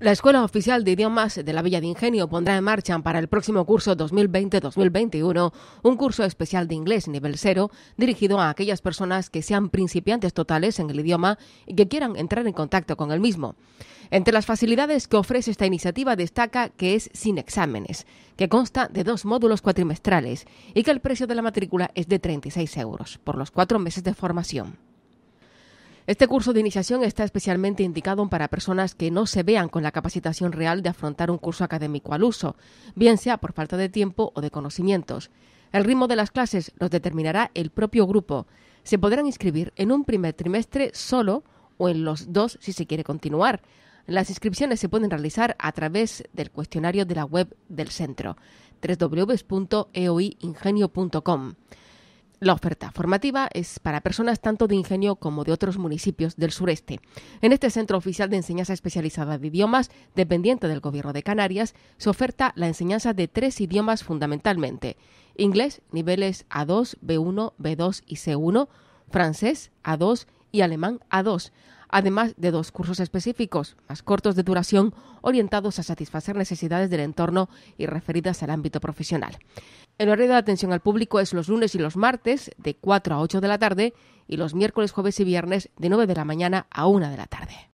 La Escuela Oficial de Idiomas de la Villa de Ingenio pondrá en marcha para el próximo curso 2020-2021 un curso especial de inglés nivel cero dirigido a aquellas personas que sean principiantes totales en el idioma y que quieran entrar en contacto con el mismo. Entre las facilidades que ofrece esta iniciativa destaca que es sin exámenes, que consta de dos módulos cuatrimestrales y que el precio de la matrícula es de 36 euros por los cuatro meses de formación. Este curso de iniciación está especialmente indicado para personas que no se vean con la capacitación real de afrontar un curso académico al uso, bien sea por falta de tiempo o de conocimientos. El ritmo de las clases los determinará el propio grupo. Se podrán inscribir en un primer trimestre solo o en los dos si se quiere continuar. Las inscripciones se pueden realizar a través del cuestionario de la web del centro www.eoiingenio.com la oferta formativa es para personas tanto de Ingenio como de otros municipios del sureste. En este Centro Oficial de Enseñanza Especializada de Idiomas, dependiente del Gobierno de Canarias, se oferta la enseñanza de tres idiomas fundamentalmente. Inglés, niveles A2, B1, B2 y C1, francés, A2 y alemán, A2 además de dos cursos específicos, más cortos de duración, orientados a satisfacer necesidades del entorno y referidas al ámbito profesional. El horario de atención al público es los lunes y los martes de 4 a 8 de la tarde y los miércoles, jueves y viernes de 9 de la mañana a 1 de la tarde.